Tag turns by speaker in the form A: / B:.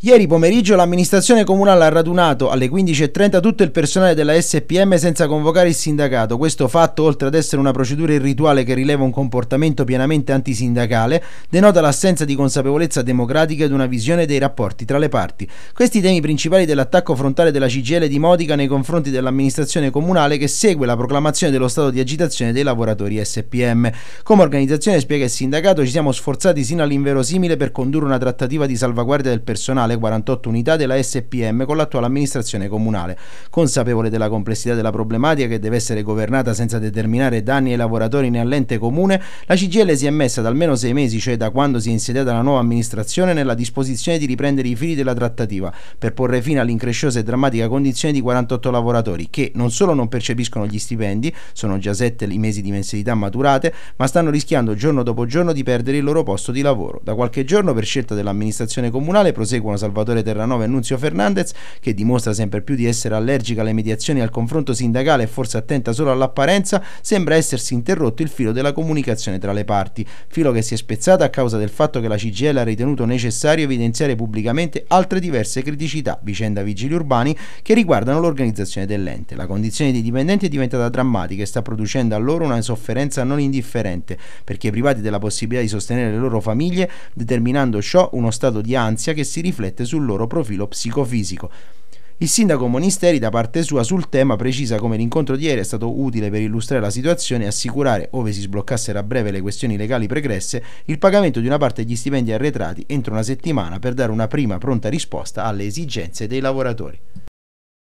A: Ieri pomeriggio l'amministrazione comunale ha radunato alle 15.30 tutto il personale della SPM senza convocare il sindacato. Questo fatto, oltre ad essere una procedura irrituale che rileva un comportamento pienamente antisindacale, denota l'assenza di consapevolezza democratica ed una visione dei rapporti tra le parti. Questi i temi principali dell'attacco frontale della CGL di Modica nei confronti dell'amministrazione comunale che segue la proclamazione dello stato di agitazione dei lavoratori SPM. Come organizzazione, spiega il sindacato, ci siamo sforzati sino all'inverosimile per condurre una trattativa di salvaguardia del personale comunale 48 unità della SPM con l'attuale amministrazione comunale. Consapevole della complessità della problematica che deve essere governata senza determinare danni ai lavoratori né all'ente comune, la CGL si è messa da almeno sei mesi, cioè da quando si è insediata la nuova amministrazione, nella disposizione di riprendere i fili della trattativa per porre fine all'incresciosa e drammatica condizione di 48 lavoratori che non solo non percepiscono gli stipendi, sono già sette i mesi di mensilità maturate, ma stanno rischiando giorno dopo giorno di perdere il loro posto di lavoro. Da qualche giorno, per scelta dell'amministrazione comunale, proseguono Salvatore Terranova e Nunzio Fernandez, che dimostra sempre più di essere allergica alle mediazioni e al confronto sindacale e forse attenta solo all'apparenza, sembra essersi interrotto il filo della comunicazione tra le parti, filo che si è spezzato a causa del fatto che la CGL ha ritenuto necessario evidenziare pubblicamente altre diverse criticità, vicenda vigili urbani, che riguardano l'organizzazione dell'ente. La condizione dei dipendenti è diventata drammatica e sta producendo a loro una sofferenza non indifferente, perché privati della possibilità di sostenere le loro famiglie, determinando ciò uno stato di ansia che si riflette riflette sul loro profilo psicofisico. Il sindaco Monisteri, da parte sua, sul tema precisa come l'incontro di ieri è stato utile per illustrare la situazione e assicurare, ove si sbloccassero a breve le questioni legali pregresse, il pagamento di una parte degli stipendi arretrati entro una settimana per dare una prima pronta risposta alle esigenze dei lavoratori.